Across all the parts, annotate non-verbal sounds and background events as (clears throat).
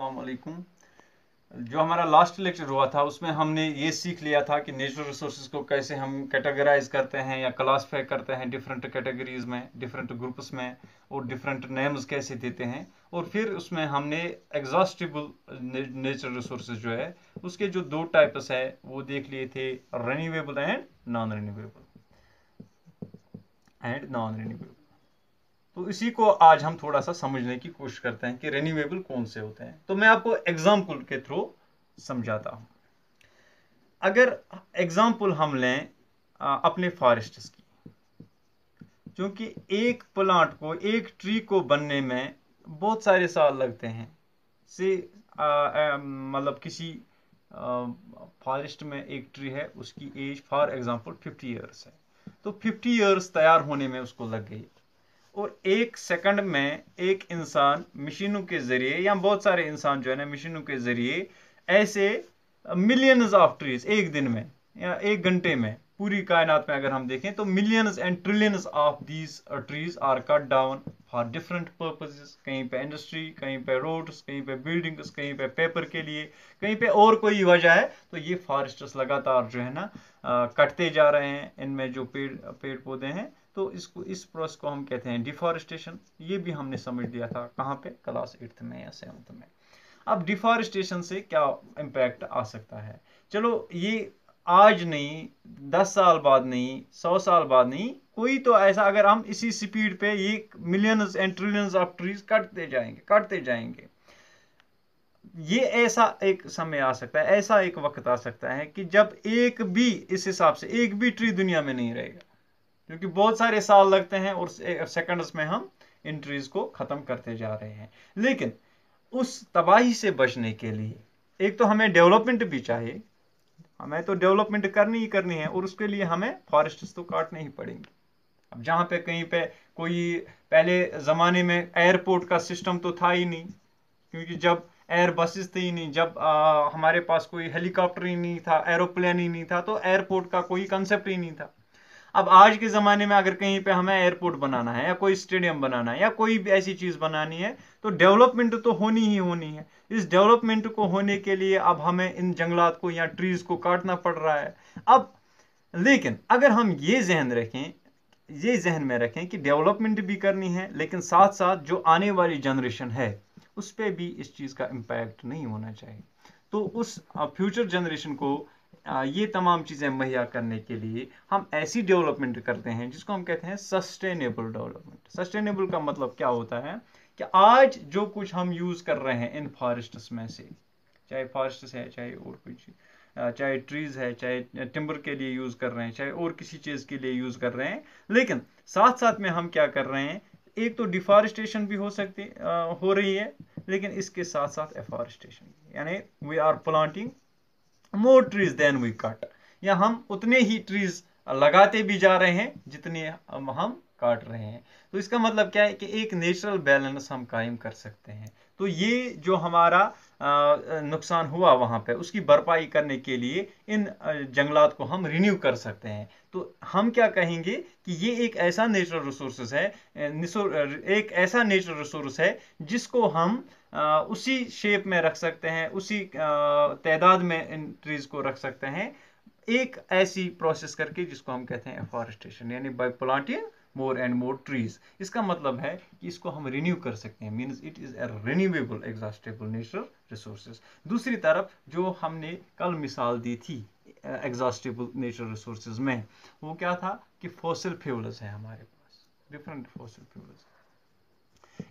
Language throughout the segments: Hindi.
अलकुम जो हमारा लास्ट लेक्चर हुआ था उसमें हमने ये सीख लिया था कि नेचुरल रिसोर्सेज को कैसे हम कैटेगराइज करते हैं या क्लासिफाई करते हैं डिफरेंट कैटेगरीज में डिफरेंट ग्रुप्स में और डिफरेंट नेम्स कैसे देते हैं और फिर उसमें हमने एग्जॉस्टिबल नेचुरल रिसोर्सेज जो है उसके जो दो टाइप्स है वो देख लिए थे renewable and non renewable and non renewable तो इसी को आज हम थोड़ा सा समझने की कोशिश करते हैं कि रेन्यूएबल कौन से होते हैं तो मैं आपको एग्जाम्पल के थ्रू समझाता हूँ अगर एग्जाम्पल हम लें अपने फॉरेस्ट्स की क्योंकि एक प्लांट को एक ट्री को बनने में बहुत सारे साल लगते हैं से मतलब किसी फॉरेस्ट में एक ट्री है उसकी एज फॉर एग्जांपल 50 इयर्स है तो 50 इयर्स तैयार होने में उसको लग गई और एक सेकंड में एक इंसान मशीनों के ज़रिए या बहुत सारे इंसान जो है ना मशीनों के ज़रिए ऐसे मिलियंस ऑफ ट्रीज एक दिन में या एक घंटे में पूरी कायनात में अगर हम देखें तो millions and trillions of these trees are cut down for different purposes कहीं पे इंडस्ट्री कहीं पे रोड्स कहीं पे बिल्डिंग्स कहीं पे पेपर के लिए कहीं पे और कोई वजह है तो ये फॉरेस्टर्स लगातार जो है ना कटते जा रहे हैं इनमें जो पेड़ पेड़ पौधे हैं तो इसको इस प्रोसेस को हम कहते हैं डिफॉरेस्टेशन ये भी हमने समझ लिया था कहाँ पे क्लास एट्थ में या सेवन्थ में अब डिफॉरेस्टेशन से क्या इम्पैक्ट आ सकता है चलो ये आज नहीं दस साल बाद नहीं सौ साल बाद नहीं कोई तो ऐसा अगर हम इसी स्पीड पे ये millions and trillions of trees कटते जाएंगे कटते जाएंगे ये ऐसा एक समय आ सकता है ऐसा एक वक्त आ सकता है कि जब एक भी इस हिसाब से एक भी ट्री दुनिया में नहीं रहेगा क्योंकि बहुत सारे साल लगते हैं और सेकंड्स में हम इंट्रीज को ख़त्म करते जा रहे हैं लेकिन उस तबाही से बचने के लिए एक तो हमें डेवलपमेंट भी चाहिए हमें तो डेवलपमेंट करनी ही करनी है और उसके लिए हमें फॉरेस्ट तो काटने ही पड़ेंगे अब जहाँ पे कहीं पे कोई पहले ज़माने में एयरपोर्ट का सिस्टम तो था ही नहीं क्योंकि जब एयर बसेस थी ही नहीं जब आ, हमारे पास कोई हेलीकॉप्टर ही नहीं था एरोप्लेन ही नहीं था तो एयरपोर्ट का कोई कंसेप्ट ही नहीं था अब आज के ज़माने में अगर कहीं पे हमें एयरपोर्ट बनाना है या कोई स्टेडियम बनाना है या कोई भी ऐसी चीज़ बनानी है तो डेवलपमेंट तो होनी ही होनी है इस डेवलपमेंट को होने के लिए अब हमें इन जंगलात को या ट्रीज़ को काटना पड़ रहा है अब लेकिन अगर हम ये जहन रखें ये जहन में रखें कि डेवलपमेंट भी करनी है लेकिन साथ साथ जो आने वाली जनरेशन है उस पर भी इस चीज़ का इम्पैक्ट नहीं होना चाहिए तो उस फ्यूचर जनरेशन को ये तमाम चीज़ें मुहैया करने के लिए हम ऐसी डेवलपमेंट करते हैं जिसको हम कहते हैं सस्टेनेबल डेवलपमेंट सस्टेनेबल का मतलब क्या होता है कि आज जो कुछ हम यूज़ कर रहे हैं इन फॉरेस्ट्स में से चाहे फॉरेस्ट है चाहे और कुछ चाहे ट्रीज़ है चाहे टिम्बर के लिए यूज़ कर रहे हैं चाहे और किसी चीज़ के लिए यूज़ कर रहे हैं लेकिन साथ साथ में हम क्या कर रहे हैं एक तो डिफॉरेस्टेशन भी हो सकती हो रही है लेकिन इसके साथ साथ एफॉरेस्टेशन यानी we are planting more trees then we cut या हम उतने ही ट्रीज लगाते भी जा रहे हैं जितने हम काट रहे हैं तो इसका मतलब क्या है कि एक नेचुरल बैलेंस हम कायम कर सकते हैं तो ये जो हमारा नुकसान हुआ वहाँ पे उसकी भरपाई करने के लिए इन जंगलात को हम रिन्यू कर सकते हैं तो हम क्या कहेंगे कि ये एक ऐसा नेचुरल रिसोर्स है एक ऐसा नेचुरल रिसोर्स है जिसको हम उसी शेप में रख सकते हैं उसी तादाद में इन ट्रीज़ को रख सकते हैं एक ऐसी प्रोसेस करके जिसको हम कहते हैं एफॉरेस्टेशन यानी by planting more and more trees इसका मतलब है कि इसको हम रिन्यू कर सकते हैं means it is a renewable exhaustible natural resources दूसरी तरफ जो हमने कल मिसाल दी थी एग्जॉस्टेबल नेचुरल रिसोर्सेज में वो क्या था कि फॉसिल फ्यूल्स है हमारे पास डिफरेंट फॉसिल फ्यूल्स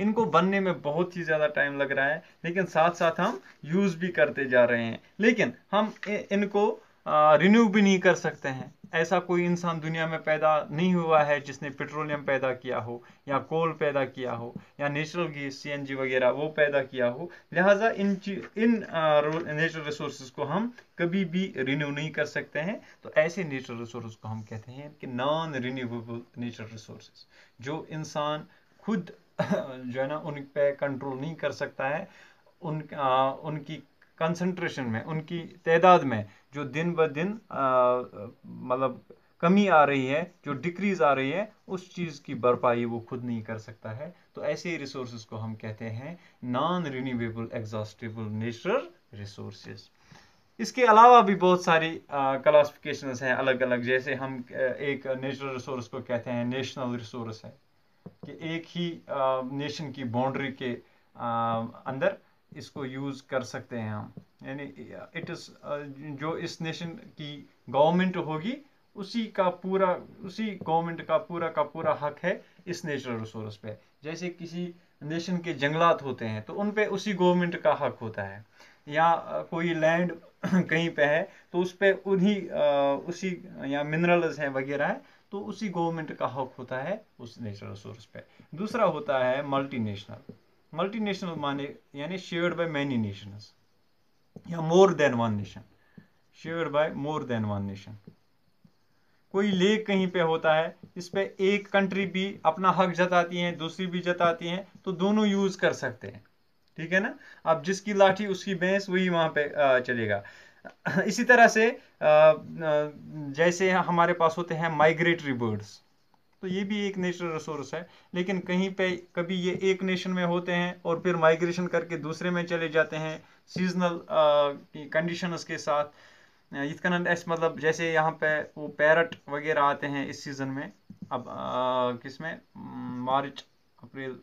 इनको बनने में बहुत ही ज़्यादा टाइम लग रहा है लेकिन साथ साथ हम यूज़ भी करते जा रहे हैं लेकिन हम इनको रिन्यू भी नहीं कर सकते हैं ऐसा कोई इंसान दुनिया में पैदा नहीं हुआ है जिसने पेट्रोलियम पैदा किया हो या कोल पैदा किया हो या नेचुरल गैस सीएनजी वगैरह वो पैदा किया हो लिहाजा इन इन नेचुरल रिसोर्स को हम कभी भी रिन्यू नहीं कर सकते हैं तो ऐसे नेचुरल रिसोर्स को हम कहते हैं कि नॉन रिन्यूएबल नेचुरल रिसोर्स जो इंसान खुद (laughs) जो है ना उन पर कंट्रोल नहीं कर सकता है उन आ, उनकी कंसंट्रेशन में उनकी तादाद में जो दिन ब दिन मतलब कमी आ रही है जो डिक्रीज आ रही है उस चीज़ की भरपाई वो खुद नहीं कर सकता है तो ऐसे ही रिसोर्स को हम कहते हैं non renewable exhaustible natural resources इसके अलावा भी बहुत सारी क्लासिफिकेशन हैं अलग अलग जैसे हम एक नेचुरल रिसोर्स को कहते हैं नेशनल रिसोर्स है कि एक ही नेशन की बाउंड्री के अंदर इसको यूज़ कर सकते हैं हम यानी इट इस जो इस नेशन की गवर्नमेंट होगी उसी का पूरा उसी गवर्नमेंट का पूरा का पूरा हक है इस नेचुरल रिसोर्स पे जैसे किसी नेशन के जंगलात होते हैं तो उन पे उसी गवर्नमेंट का हक होता है या कोई लैंड (clears throat) कहीं पे है तो उस पर उन्हीं उसी या मिनरल्स हैं वगैरह है तो उसी गवर्नमेंट का हक होता है उस नेचुरल रिसोर्स पे दूसरा होता है मल्टी नेशनल मल्टी नेशनल माने यानी शेयर्ड बाय मैनी नेशंस या more than one nation shared by more than one nation कोई लेक कहीं पे होता है इस पे एक कंट्री भी अपना हक जताती है दूसरी भी जताती है तो दोनों यूज कर सकते हैं ठीक है ना अब जिसकी लाठी उसकी भैंस वही वहां पे चलेगा इसी तरह से जैसे हमारे पास होते हैं माइग्रेटरी बर्ड्स तो ये भी एक नेचुरल रिसोर्स है लेकिन कहीं पे कभी ये एक नेशन में होते हैं और फिर माइग्रेशन करके दूसरे में चले जाते हैं सीजनल कंडीशंस के साथ इसका कन मतलब जैसे यहाँ पे वो पैरट वगैरह आते हैं इस सीज़न में अब किस में मार्च अप्रैल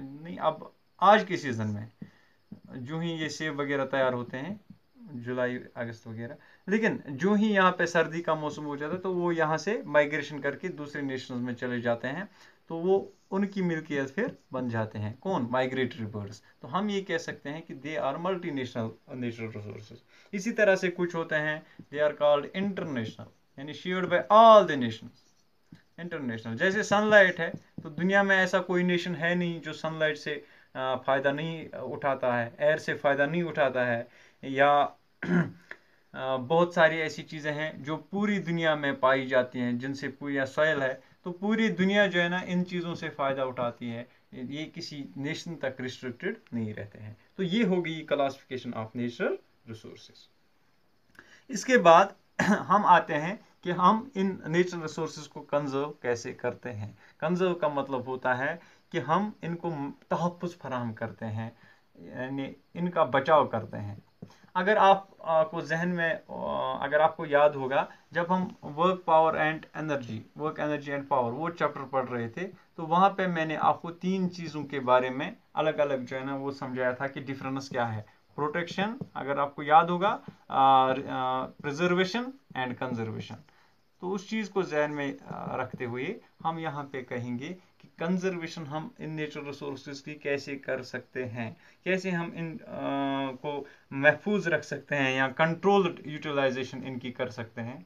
नहीं अब आज के सीज़न में जो ही ये सेब वगैरह तैयार होते हैं जुलाई अगस्त वगैरह लेकिन जो ही यहाँ पे सर्दी का मौसम हो जाता है तो वो यहाँ से माइग्रेशन करके दूसरे नेशंस में चले जाते हैं तो वो उनकी मिल्कियत फिर बन जाते हैं कौन माइग्रेटरी बर्ड्स तो हम ये कह सकते हैं कि they are multi national natural resources इसी तरह से कुछ होते हैं दे आर कॉल्ड इंटरनेशनल यानी shared by all the nations international जैसे सनलाइट है तो दुनिया में ऐसा कोई नेशन है नहीं जो सनलाइट से फ़ायदा नहीं उठाता है एयर से फ़ायदा नहीं उठाता है या (clears throat) बहुत सारी ऐसी चीज़ें हैं जो पूरी दुनिया में पाई जाती हैं जिनसे पूरी सॉयल है तो पूरी दुनिया जो है ना इन चीज़ों से फ़ायदा उठाती है ये किसी नेशन तक रिस्ट्रिक्टेड नहीं रहते हैं तो ये होगी क्लासिफिकेशन ऑफ नेचुरल रिसोर्सेज इसके बाद (clears throat) हम आते हैं कि हम इन नेचुरल रिसोर्स को कंजर्व कैसे करते हैं कंजर्व का मतलब होता है कि हम इनको तहफ़ फराहम करते हैं यानी इनका बचाव करते हैं अगर आप जहन में अगर आपको याद होगा जब हम work power and energy work energy and power वो चैप्टर पढ़ रहे थे तो वहाँ पे मैंने आपको तीन चीज़ों के बारे में अलग अलग जो है ना वो समझाया था कि डिफरेंस क्या है प्रोटेक्शन अगर आपको याद होगा प्रिजर्वेशन एंड कंजर्वेशन तो उस चीज़ को जहन में रखते हुए हम यहाँ पे कहेंगे कंजर्वेशन हम इन नेचुरल रिसोर्सेज की कैसे कर सकते हैं कैसे हम इन आ, को महफूज रख सकते हैं या कंट्रोल्ड यूटिलाइजेशन इनकी कर सकते हैं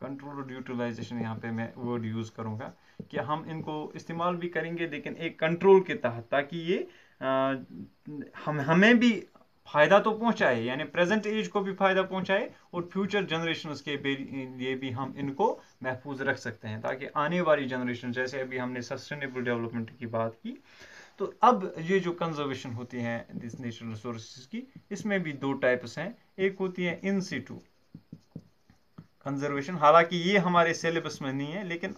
कंट्रोल्ड यूटिलाइजेशन यहाँ पे मैं वर्ड यूज़ करूँगा कि हम इनको इस्तेमाल भी करेंगे लेकिन एक कंट्रोल के तहत ताकि ये आ, हम हमें भी फ़ायदा तो पहुँचाए यानी प्रेजेंट एज को भी फ़ायदा पहुँचाए और फ्यूचर जनरेशन के लिए भी हम इनको महफूज रख सकते हैं ताकि आने वाली जनरेशन जैसे अभी हमने सस्टेनेबल डेवलपमेंट की बात की तो अब ये जो कंजर्वेशन होती है दिस नेचुरल रिसोर्सेज की इसमें भी दो टाइप्स हैं एक होती है इन सीटू कंजर्वेशन हालांकि ये हमारे सिलेबस में नहीं है लेकिन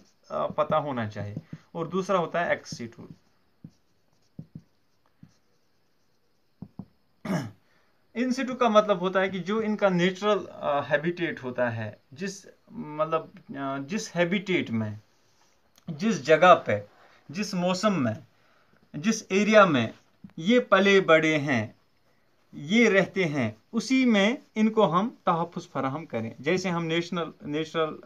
पता होना चाहिए और दूसरा होता है एक्स सीटू इन सीटू का मतलब होता है कि जो इनका नेचुरल हैबिटेट होता है जिस मतलब जिस हैबिटेट में जिस जगह पे जिस मौसम में जिस एरिया में ये पले बड़े हैं ये रहते हैं उसी में इनको हम तहफ़ फराहम करें जैसे हम नेशनल नेशनल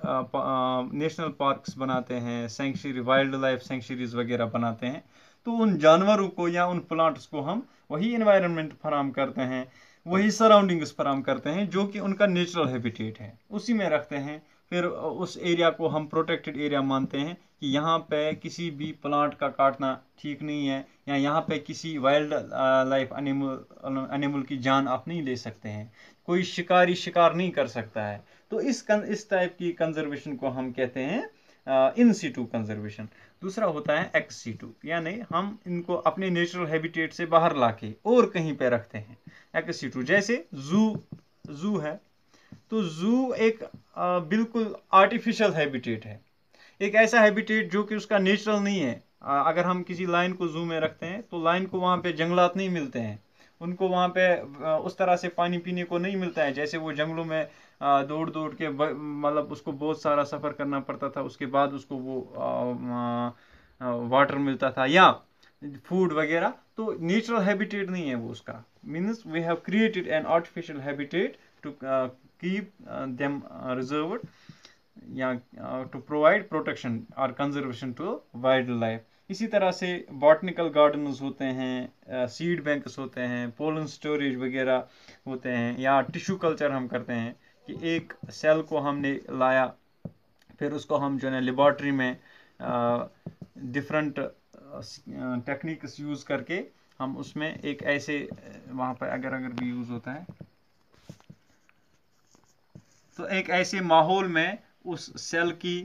नेशनल पार्क्स बनाते हैं सेंचुरी वाइल्ड लाइफ सेंचुरीज वगैरह बनाते हैं तो उन जानवरों को या उन प्लांट्स को हम वही इन्वायरमेंट फराहम करते हैं वही पर फराम करते हैं जो कि उनका नेचुरल हैबिटेट है उसी में रखते हैं फिर उस एरिया को हम प्रोटेक्टेड एरिया मानते हैं कि यहाँ पे किसी भी प्लांट का काटना ठीक नहीं है या यहाँ पे किसी वाइल्ड लाइफ एनिमल एनिमल की जान आप नहीं ले सकते हैं कोई शिकारी शिकार नहीं कर सकता है तो इस इस टाइप की कंजर्वेशन को हम कहते हैं इन सीटू कंजर्वेशन दूसरा होता है एक्स सी टू यानी हम इनको अपने नेचुरल हैबिटेट से बाहर लाके और कहीं पे रखते हैं एक्स सी टू जैसे जू जू है तो जू एक आ, बिल्कुल आर्टिफिशियल हैबिटेट है एक ऐसा हैबिटेट जो कि उसका नेचुरल नहीं है आ, अगर हम किसी लाइन को जू में रखते हैं तो लाइन को वहाँ पे जंगलात नहीं मिलते हैं उनको वहाँ पे उस तरह से पानी पीने को नहीं मिलता है जैसे वो जंगलों में दौड़ दौड़ के मतलब उसको बहुत सारा सफ़र करना पड़ता था उसके बाद उसको वो वाटर मिलता था या फूड वगैरह तो नेचुरल हैबिटेट नहीं है वो उसका means we have created an artificial habitat to keep them reserve या टू प्रोवाइड प्रोटेक्शन और कंजर्वेशन टू वाइल्ड लाइफ इसी तरह से बॉटनिकल गार्डन्स होते हैं सीड बैंक्स होते हैं पोलन स्टोरेज वगैरह होते हैं या टिश्यू कल्चर हम करते हैं कि एक सेल को हमने लाया फिर उसको हम जो है लेबॉर्ट्री में डिफरेंट टेक्निक्स यूज़ करके हम उसमें एक ऐसे वहां पर अगर अगर भी यूज़ होता है तो एक ऐसे माहौल में उस सेल की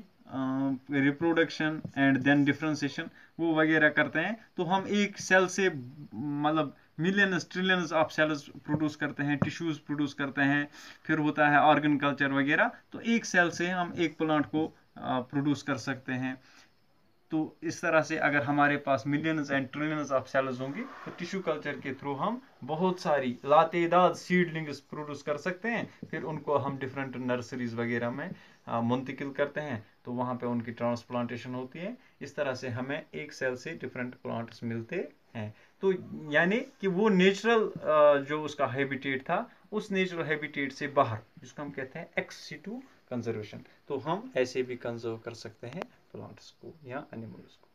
रिप्रोडक्शन एंड देन डिफ्रेंसेशन वो वगैरह करते हैं तो हम एक सेल से मतलब millions trillions of cells produce करते हैं टिश्यूज प्रोड्यूस करते हैं फिर होता है ऑर्गन कल्चर वगैरह तो एक सेल से हम एक प्लांट को प्रोड्यूस कर सकते हैं तो इस तरह से अगर हमारे पास millions and trillions of cells होंगी तो टिश्यू कल्चर के थ्रू हम बहुत सारी लातेदाद सीडलिंग्स प्रोड्यूस कर सकते हैं फिर उनको हम डिफरेंट नर्सरीज वगैरह में मुंतकिल करते हैं तो वहाँ पे उनकी ट्रांसप्लांटेशन होती है इस तरह से हमें एक सेल से डिफरेंट प्लांट्स मिलते हैं तो यानी कि वो नेचुरल जो उसका हैबिटेट था उस नेचुरल हैबिटेट से बाहर जिसको हम कहते हैं एक्स सी टू कंजर्वेशन तो हम ऐसे भी कंजर्व कर सकते हैं प्लांट्स को या एनिमल्स को